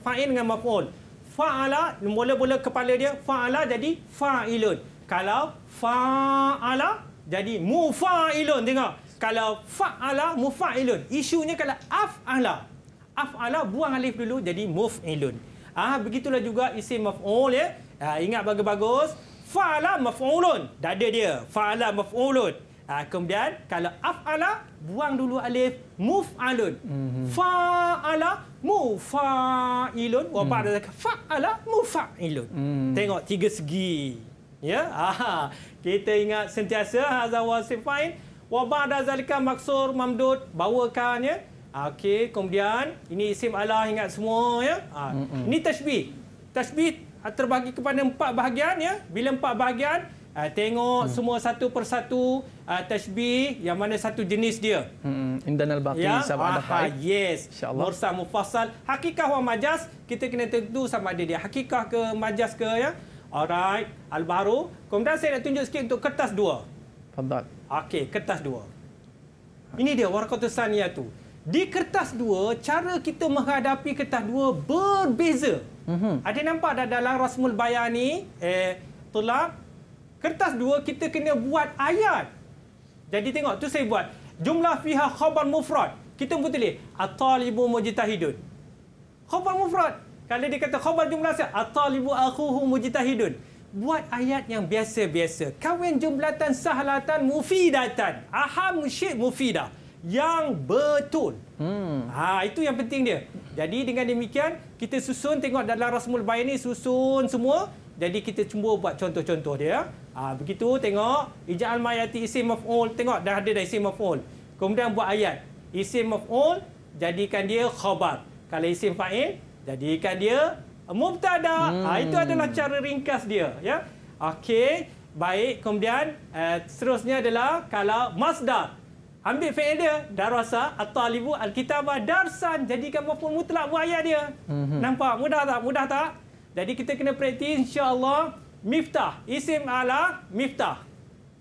fa'il dengan maf'ul fa'ala mula-mula kepala dia fa'ala jadi fa'ilun. Kalau fa'ala jadi mufa'ilun tengok. Kalau fa'ala mufa'ilun. Isunya kalau af'ala. Af'ala buang alif dulu jadi muf'ilun. Ah begitulah juga isim maf'ul ya. Ha, ingat bagus-bagus. Fa'ala maf'ulun. Dah ada dia. Fa'ala maf'ulun. Ha, kemudian kalau afala buang dulu alif mufalun. Mm-hmm. Faala mufailun. Mm. Apa mhm. ada faala mufailun. Mm. Tengok tiga segi. Ya. Aha. Kita ingat sentiasa hadza wasifain wa ba'da zalika maksur mamdud bawakan ya. Okey, kemudian ini isim ala ingat semua ya. Ha. Mm-hmm. Ini tashbih. Tashbih terbagi kepada empat bahagian ya. Bila empat bahagian Uh, tengok hmm. semua satu persatu uh, ah, tasbih yang mana satu jenis dia. Hmm. Indanal baqi ya? sama ada ha. Yes. Mursa mufassal. Hakikah wa majaz kita kena tentu sama ada dia hakikah ke majaz ke ya. Alright. Al-Baharu. Kemudian saya nak tunjuk sikit untuk kertas dua. Fadal. Okey, kertas dua. Ini dia warqatu saniyatu. Di kertas dua, cara kita menghadapi kertas dua berbeza. Mm -hmm. Ada nampak dah dalam rasmul bayani eh, tulab Kertas dua, kita kena buat ayat. Jadi tengok, tu saya buat. Jumlah fiha khabar mufrad. Kita pun tulis. At-talibu mujitahidun. Khabar mufrad. Kalau dia kata khabar jumlah saya. At-talibu akuhu mujitahidun. Buat ayat yang biasa-biasa. Kawin jumlatan sahlatan mufidatan. Aham syik mufidah. Yang betul. Hmm. Ha, itu yang penting dia. Jadi dengan demikian, kita susun tengok dalam Rasmul Bayan ini susun semua. Jadi kita cuba buat contoh-contoh dia. Ha, begitu tengok ija al mayati isim maf'ul tengok dah ada dah isim maf'ul. Kemudian buat ayat isim maf'ul jadikan dia khabar. Kalau isim fa'il jadikan dia mubtada. Ah, hmm. Ha, itu adalah cara ringkas dia ya. Okey, baik kemudian uh, seterusnya adalah kalau masdar ambil fa'il dia darasa at-talibu al-kitabah darsan jadikan maf'ul mutlak buat ayat dia. Hmm. Nampak mudah tak? Mudah tak? Jadi kita kena praktis insyaallah allah Miftah. Isim ala Miftah.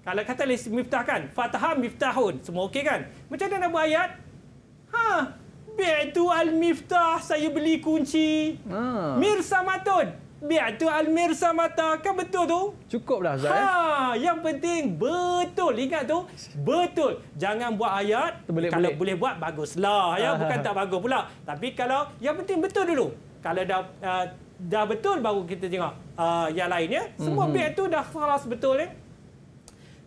Kalau kata isim Miftah kan? Fathah Miftahun. Semua okey kan? Macam mana nak buat ayat? Ha, bi'tu al-miftah, saya beli kunci. Ha. Mirsamatun. Bi'tu al-mirsamata. Kan betul tu? Cukup dah, Zai. Ha, eh. yang penting betul. Ingat tu, betul. Jangan buat ayat. Terbelik kalau belik. boleh buat, baguslah. Ya? Ah, Bukan ah, ah. tak bagus pula. Tapi kalau, yang penting betul dulu. Kalau dah... Uh, dah betul baru kita tengok uh, yang lainnya. Semua mm-hmm. bet tu dah keras betul ni. Eh?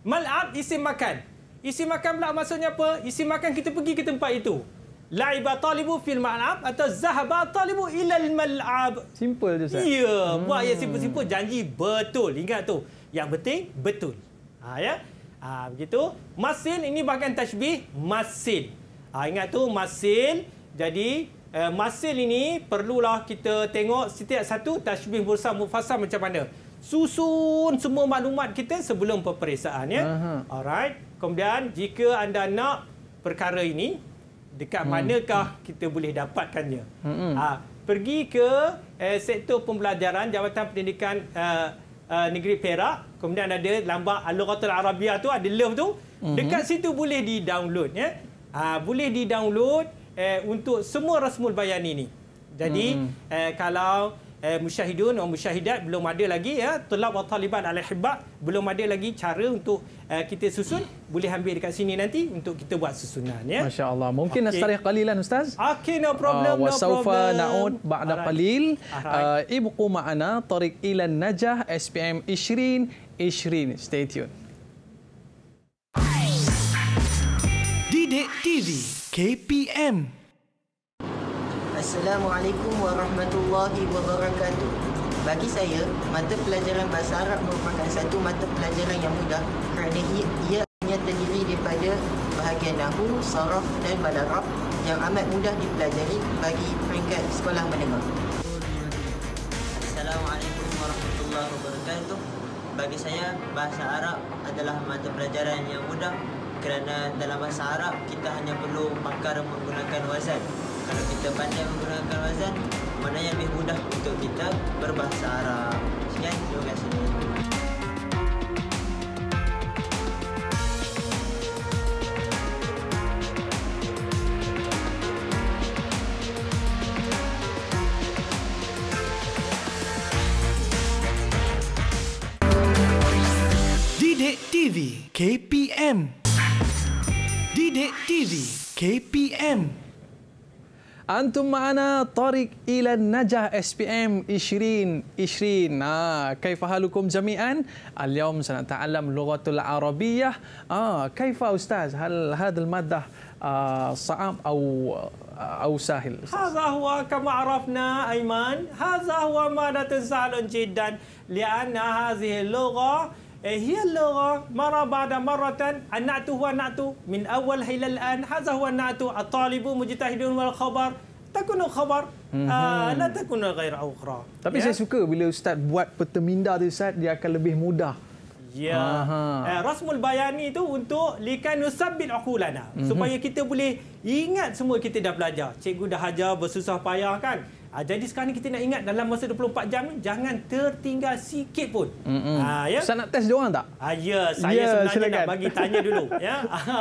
Mal'ab isim makan. Isim makan pula maksudnya apa? Isim makan kita pergi ke tempat itu. Laiba talibu fil mal'ab atau zahaba talibu ila mal'ab. Simple je Ustaz. Ya, yeah, hmm. buat yang simple-simple janji betul. Ingat tu. Yang penting betul. Ha ya. Ha begitu. Masin ini bahkan tashbih masin. Ha, ingat tu masin. Jadi Eh, Masil ini perlulah kita tengok setiap satu tashbih bursa mufasa macam mana. Susun semua maklumat kita sebelum peperiksaan. Ya? Alright. Kemudian jika anda nak perkara ini, dekat hmm. manakah kita boleh dapatkannya? Hmm. Ha, pergi ke eh, sektor pembelajaran Jabatan Pendidikan uh, uh, Negeri Perak. Kemudian ada lambang Al-Ghatul Arabiah tu, ada love tu. Hmm. Dekat situ boleh di-download. Ya? Ha, Boleh di-download eh, untuk semua rasmul bayani ini. Jadi hmm. eh, kalau eh, musyahidun atau musyahidat belum ada lagi ya telab wataliban taliban al hibab belum ada lagi cara untuk eh, kita susun boleh hampir dekat sini nanti untuk kita buat susunan ya Masya Allah. mungkin okay. nastarih qalilan ustaz Okay, no problem uh, no problem wa na'ud ba'da Arai. Ibu kuma ibqu tarik ilan najah SPM Ishrin stay tuned Didik TV. KPM. Assalamualaikum warahmatullahi wabarakatuh. Bagi saya, mata pelajaran Bahasa Arab merupakan satu mata pelajaran yang mudah kerana ia hanya terdiri daripada bahagian Nahu, Saraf dan Balarab yang amat mudah dipelajari bagi peringkat sekolah menengah. Assalamualaikum warahmatullahi wabarakatuh. Bagi saya, Bahasa Arab adalah mata pelajaran yang mudah kerana dalam bahasa Arab kita hanya perlu pakar menggunakan wazan. Kalau kita pandai menggunakan wazan, mana yang lebih mudah untuk kita berbahasa Arab. Sekian, terima kasih. KPM Sidik TV KPM Antum ma'ana tarik ila najah SPM Ishrin Ishrin ha, ah, Kaifah halukum jami'an Al-yawm sana ta'alam lughatul Arabiyah ha, ah, Kaifah ustaz Hal hadil maddah uh, ah, Sa'am au أو ساحل هذا هو arafna, عرفنا أيمن هذا هو مادة سهل جدا لأن هذه اللغة Eh, هي اللغة مرة بعد مرة النعت Min awal من أول إلى الآن هذا هو النعت الطالب مجتهد والخبر تكون خبر لا تكون غير أخرى. tapi ya. saya suka bila Ustaz buat peterminda tu Ustaz dia akan lebih mudah. Ya. Eh, Rasmul Bayani itu untuk likan usabbit akulana. Mm Supaya kita boleh ingat semua kita dah belajar. Cikgu dah hajar bersusah payah kan. Ha, jadi sekarang ni kita nak ingat dalam masa 24 jam ni jangan tertinggal sikit pun. Mm-hmm. Ha ya. Saya nak test dia orang tak? Ha, ya, saya yeah, sebenarnya silakan. nak bagi tanya dulu ya. Ha.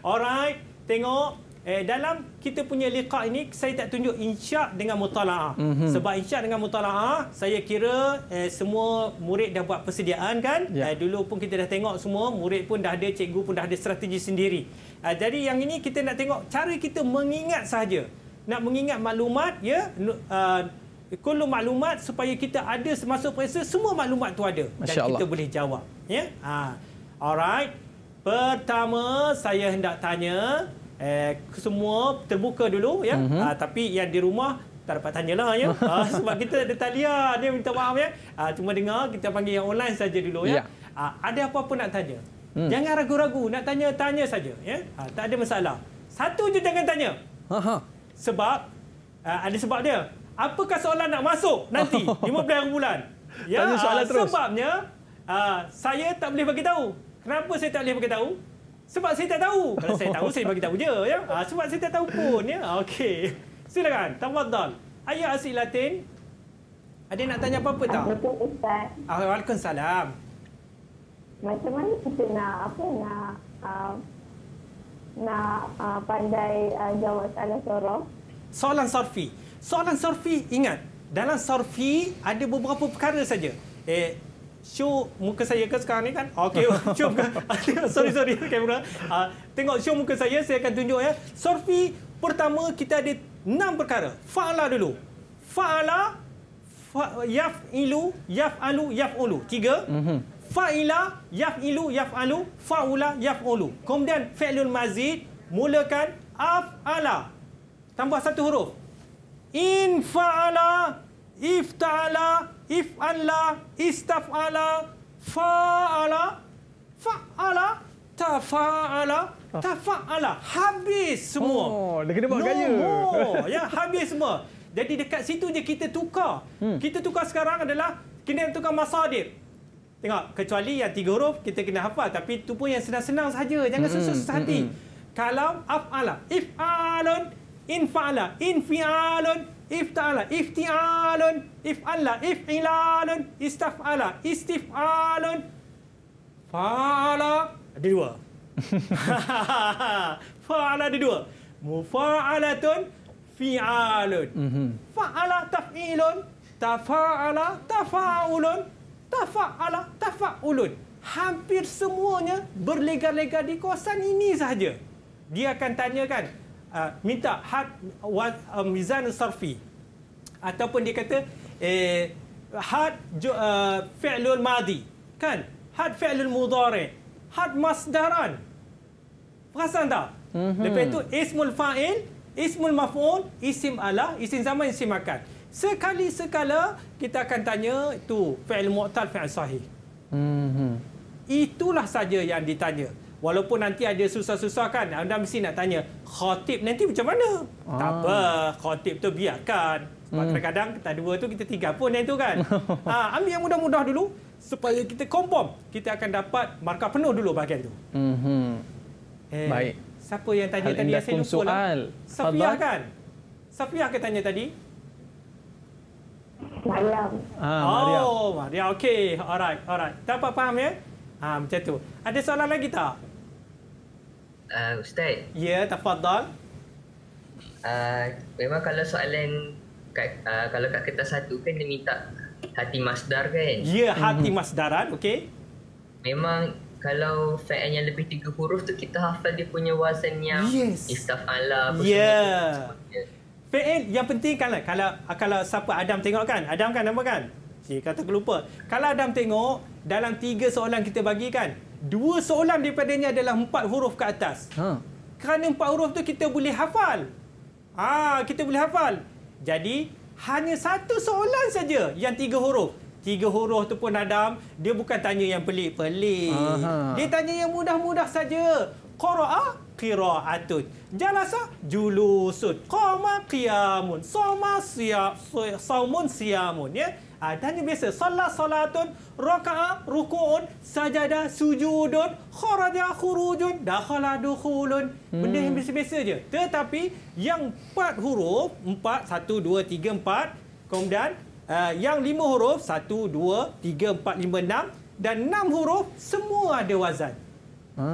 Alright, tengok eh dalam kita punya liqa ini saya tak tunjuk insya' dengan mutalaah. Mm-hmm. Sebab insya' dengan mutalaah saya kira eh, semua murid dah buat persediaan kan? Yeah. Eh, dulu pun kita dah tengok semua murid pun dah ada, cikgu pun dah ada strategi sendiri. Eh, jadi yang ini kita nak tengok cara kita mengingat saja nak mengingat maklumat ya uh, maklumat supaya kita ada semasa periksa semua maklumat tu ada Masya dan Allah. kita boleh jawab ya ha alright pertama saya hendak tanya eh semua terbuka dulu ya mm-hmm. ha, tapi yang di rumah tak dapat tanyalah ya ha, sebab kita ada talia dia minta maaf ya ha, cuma dengar kita panggil yang online saja dulu ya yeah. ha, ada apa-apa nak tanya mm. jangan ragu-ragu nak tanya tanya saja ya ha, tak ada masalah satu je jangan tanya ha, ha sebab uh, ada sebab dia. Apakah soalan nak masuk nanti 15 bulan? Ya, Tanya soalan uh, terus. sebabnya uh, saya tak boleh bagi tahu. Kenapa saya tak boleh bagi tahu? Sebab saya tak tahu. Kalau saya tahu saya bagi tahu je ya. Uh, sebab saya tak tahu pun ya. Okey. Silakan. Tafadhal. Ayah asli Latin. Ada nak tanya apa-apa tak? Betul Ustaz. Waalaikumsalam. Macam mana kita nak apa nak nak ah, pandai uh, jawab soalan sorong. Soalan sorfi. Soalan sorfi, ingat. Dalam sorfi, ada beberapa perkara saja. Eh, show muka saya ke sekarang ni kan? Okey, show muka. sorry, sorry, kamera. Uh, tengok show muka saya, saya akan tunjuk ya. Sorfi, pertama kita ada enam perkara. Fa'ala dulu. Fa'ala, fa yaf'ilu, yaf'alu, yaf'ulu. Tiga. Mm -hmm fa'ila yaf'ilu yaf'alu fa'ula yaf'ulu kemudian fi'lul mazid mulakan af'ala tambah satu huruf in fa'ala ifta'ala if'alla istaf'ala fa'ala fa'ala tafa'ala ah. tafa'ala habis semua oh dia kena buat no gaya more. ya habis semua jadi dekat situ je kita tukar hmm. kita tukar sekarang adalah kena tukar masadir Tengok, kecuali yang tiga huruf kita kena hafal. Tapi tu pun yang senang-senang saja. Jangan hmm. susah-susah hmm, hati. Hmm. Kalau af'ala, if'alun, infa'ala, infi'alun, if'ta'ala, if'ti'alun, ifala, if'ilalun, istaf'ala, istif'alun, fa'ala, ada dua. fa'ala ada dua. Mufa'alatun, fi'alun. Mm -hmm. Fa'ala, taf'ilun, tafa'ala, tafa'ulun, tafa'ala tafa'ulun. Hampir semuanya berlega-lega di kawasan ini sahaja. Dia akan tanyakan, uh, minta had uh, um, mizan sarfi. Ataupun dia kata, eh, had uh, fi'lul madi. Kan? Had fi'lul mudare. Had masdaran. Perasan tak? Mm-hmm. Lepas itu, ismul fa'il, ismul maf'ul, isim ala, isim zaman, isim akad sekali sekala kita akan tanya itu fi'il mu'tal fi'il sahih. hmm Itulah saja yang ditanya. Walaupun nanti ada susah-susah kan, anda mesti nak tanya khatib nanti macam mana? Ah. Tak apa, khatib tu biarkan. Sebab mm. kadang-kadang kita dua tu kita tiga pun yang tu kan. ha, ambil yang mudah-mudah dulu supaya kita confirm kita akan dapat markah penuh dulu bahagian tu. hmm Eh, Baik. Siapa yang tanya Hal tadi? Saya lupa lah. Safiyah kan? Safiyah ke tanya tadi? Mariam. Ha, Mariam. Oh, Mariam. Okey. Alright, alright. Dapat faham ya? Ha, macam tu. Ada soalan lagi tak? Uh, Ustaz. Ya, yeah, tafadhal. Uh, memang kalau soalan kat, uh, kalau kat kertas satu kan dia minta hati masdar kan? Ya, yeah, mhm. hati mm-hmm. masdaran. Okey. Memang kalau fa'an yang lebih tiga huruf tu kita hafal dia punya wazan yang yes. istaf ala yeah. Ya. PN yang penting kan kalau kalau siapa Adam tengok kan Adam kan nama kan Si eh, kata kelupa. kalau Adam tengok dalam tiga soalan kita bagi kan dua soalan daripadanya adalah empat huruf ke atas ha. kerana empat huruf tu kita boleh hafal ah ha, kita boleh hafal jadi hanya satu soalan saja yang tiga huruf tiga huruf tu pun Adam dia bukan tanya yang pelik-pelik dia tanya yang mudah-mudah saja qiraah qira'atun. Jalasa julusun. Qama qiyamun. Soma siyamun. siyamun. Ya? Ha, ah, tanya biasa. Salah salatun. Raka'ah ruku'un. Sajadah sujudun. Kharajah khurujun. Dakhalah dukhulun. Benda yang hmm. biasa-biasa je. Tetapi yang empat huruf. Empat. Satu, dua, tiga, empat. Kemudian uh, yang lima huruf. Satu, dua, tiga, empat, lima, enam. Dan enam huruf. Semua ada wazan. Ha.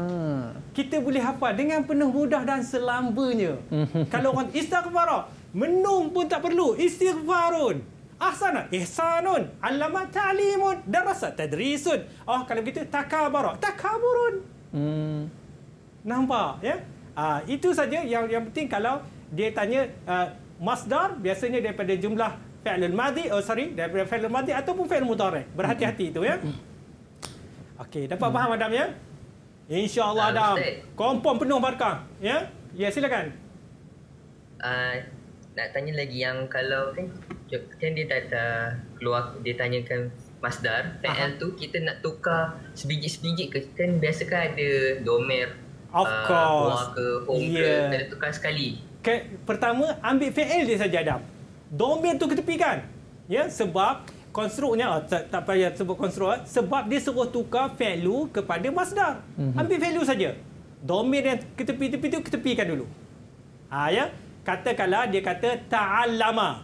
Kita boleh hafal dengan penuh mudah dan selambanya. Mhm. Kalau orang istighfar, menung pun tak perlu. Istighfarun. Ahsanat, ihsanun. Alamat ta'limun. Darasat tadrisun. Oh, kalau begitu, takabarak. Takaburun. Hmm. Nampak, ya? Uh, itu saja yang yang penting kalau dia tanya uh, masdar biasanya daripada jumlah fi'lul madhi oh sorry daripada fi'lul madhi ataupun fi'l mudhari berhati-hati itu mhm. ya mhm. okey dapat faham Adam ya InsyaAllah uh, ah, Adam. Confirm penuh markah. Ya? Yeah? Ya, yeah, silakan. Uh, nak tanya lagi yang kalau kan, kan dia tak keluar, dia tanyakan masdar. PL Aha. tu kita nak tukar sebiji sebiji ke? Kan biasa kan ada domer. Of uh, course. Keluar ke home yeah. ke, kita tukar sekali. Ke, pertama, ambil PL dia saja Adam. Domer tu ketepikan. Ya, sebab konstruknya oh, tak, tak payah sebut konstruk ah, sebab dia suruh tukar value kepada masdar mm-hmm. ambil value saja domain yang ketepi-tepi tu ketepikan dulu ha ya katakanlah dia kata ta'allama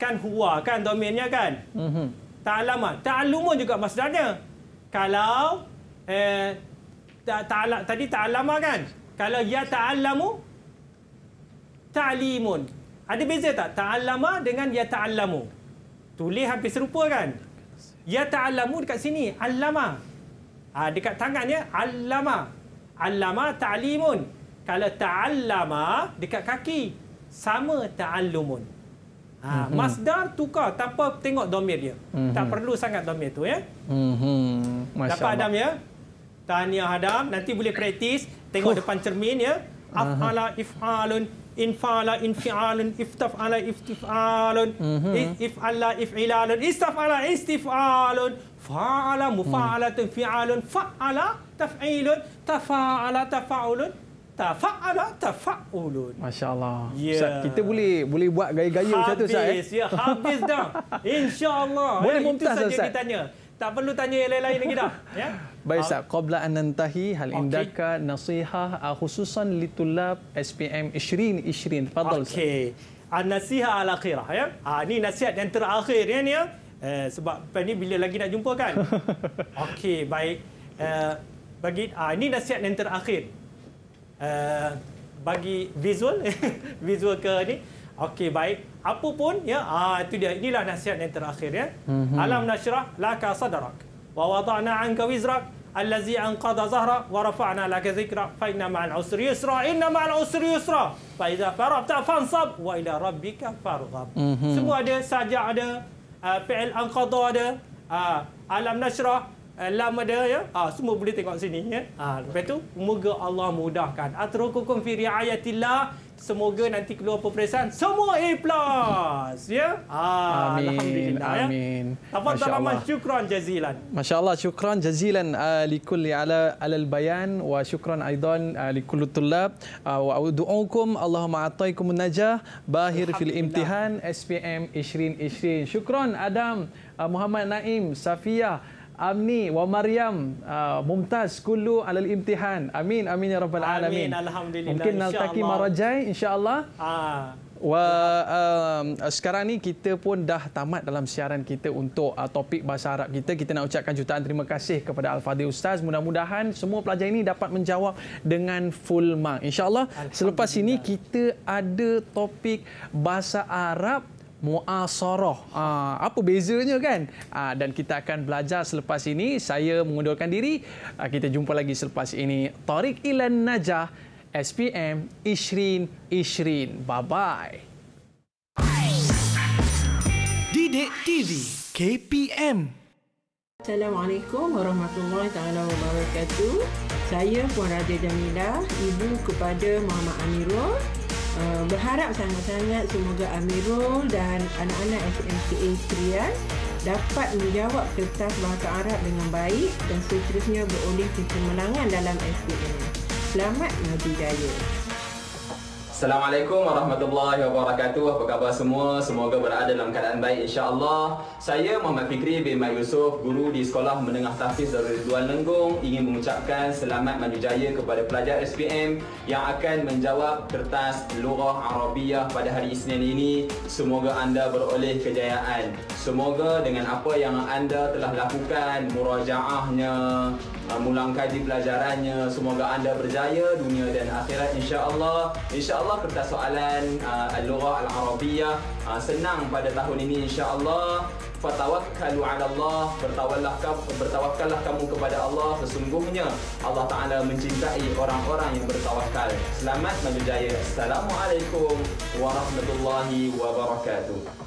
kan huwa kan domainnya kan mm-hmm. ta'allama ta'allumun juga masdarnya kalau eh ta, ta, ta, tadi ta'allama kan kalau ya ta'allamu ta'limun ada beza tak ta'allama dengan ya ta'allamu tulis hampir serupa kan ya ta'lamu dekat sini allama ha, dekat tangannya allama allama ta'limun kalau ta'allama dekat kaki sama taalumun. ha, mm-hmm. masdar tukar tanpa tengok domir dia mm-hmm. tak perlu sangat domir tu ya mm-hmm. dapat Adam ya tahniah Adam nanti boleh praktis tengok Fuh. depan cermin ya afala ifalun infala infialan iftafala iftifalan mhm. ifalla ifilalan istafala istifalan faala mufaalatun hmm. fi'alun faala taf'ilun tafaala tafaulun tafaala tafaulun masyaallah yeah. ustaz kita boleh boleh buat gaya-gaya satu ustaz eh? ya habis dah insyaallah boleh eh, mumtaz ustaz kita tanya tak perlu tanya yang lain-lain lagi dah. Ya? Baik, Ustaz. Qobla anantahi hal okay. indaka nasihah ah, khususan litulab SPM 2020. Fadal, Ustaz. Okay. Ah, nasihah al akhirah ya. Ha, ah, ini nasihat yang terakhir ya, ni ya. Eh, sebab ni bila lagi nak jumpa kan? Okey, baik. Eh, bagi ha, ini nasihat yang terakhir. Eh, bagi visual visual ke ni. Okey, baik apa pun ya ah itu dia inilah nasihat yang terakhir ya mhm. alam nasyrah laka sadrak wa wada'na 'anka wizrak allazi anqadha zahra wa rafa'na laka zikra fa inna ma'al usri yusra inna ma'al usri yusra fa idza farabta fansab wa ila rabbika farghab mhm. semua ada saja ada uh, fi'il anqadha ada ah, alam nasyrah Alam eh, ada ya. Ha, semua boleh tengok sini ya. Ha, lepas tu moga Allah mudahkan. Atrukukum fi riayatillah semoga nanti keluar perpresan semua A+. Ya? Yeah? Ah, amin. Ya. Amin. Tafan tamaman syukran jazilan. Masya Allah syukran jazilan uh, ah, li kulli ala alal bayan wa syukran aidan uh, ah, li kulli tulab. Uh, ah, wa du'ukum Allahumma atayikum najah bahir fil imtihan SPM 2020. Syukran Adam, Muhammad Naim, Safiyah amni wa maryam uh, mumtaz kullu alal imtihan amin amin ya rabbal alamin amin alhamdulillah mungkin naltaki marajai insyaallah ah. Wa uh, sekarang ni kita pun dah tamat dalam siaran kita untuk uh, topik bahasa Arab kita. Kita nak ucapkan jutaan terima kasih kepada Al-Fadhil Ustaz. Mudah-mudahan semua pelajar ini dapat menjawab dengan full mark. InsyaAllah selepas ini kita ada topik bahasa Arab muasarah. Ha, apa bezanya kan? Ha, dan kita akan belajar selepas ini. Saya mengundurkan diri. Ha, kita jumpa lagi selepas ini. Tariq Ilan Najah, SPM Ishrin Ishrin. Bye-bye. Didik TV KPM Assalamualaikum warahmatullahi taala wabarakatuh. Saya Puan Raja Jamila, ibu kepada Muhammad Amirul Eh, berharap sangat-sangat semoga Amirul dan anak-anak SMTA Serian dapat menjawab kertas bahasa Arab dengan baik dan seterusnya beroleh kemenangan dalam SPM. Selamat maju jaya. Assalamualaikum warahmatullahi wabarakatuh. Apa khabar semua? Semoga berada dalam keadaan baik insya-Allah. Saya Muhammad Fikri bin Mai Yusof, guru di Sekolah Menengah Tahfiz Darul Ridwan Lenggong ingin mengucapkan selamat maju jaya kepada pelajar SPM yang akan menjawab kertas lughah Arabiah pada hari Isnin ini. Semoga anda beroleh kejayaan. Semoga dengan apa yang anda telah lakukan, murajaahnya, uh, mulang kaji pelajarannya, semoga anda berjaya dunia dan akhirat insya-Allah. insya insyaAllah kertas soalan uh, Al-Lughah Al-Arabiyah uh, Senang pada tahun ini insyaAllah Fatawakkalu ala Allah bertawallah kamu, bertawakkallah kamu kepada Allah Sesungguhnya Allah Ta'ala mencintai orang-orang yang bertawakal Selamat maju jaya Assalamualaikum warahmatullahi wabarakatuh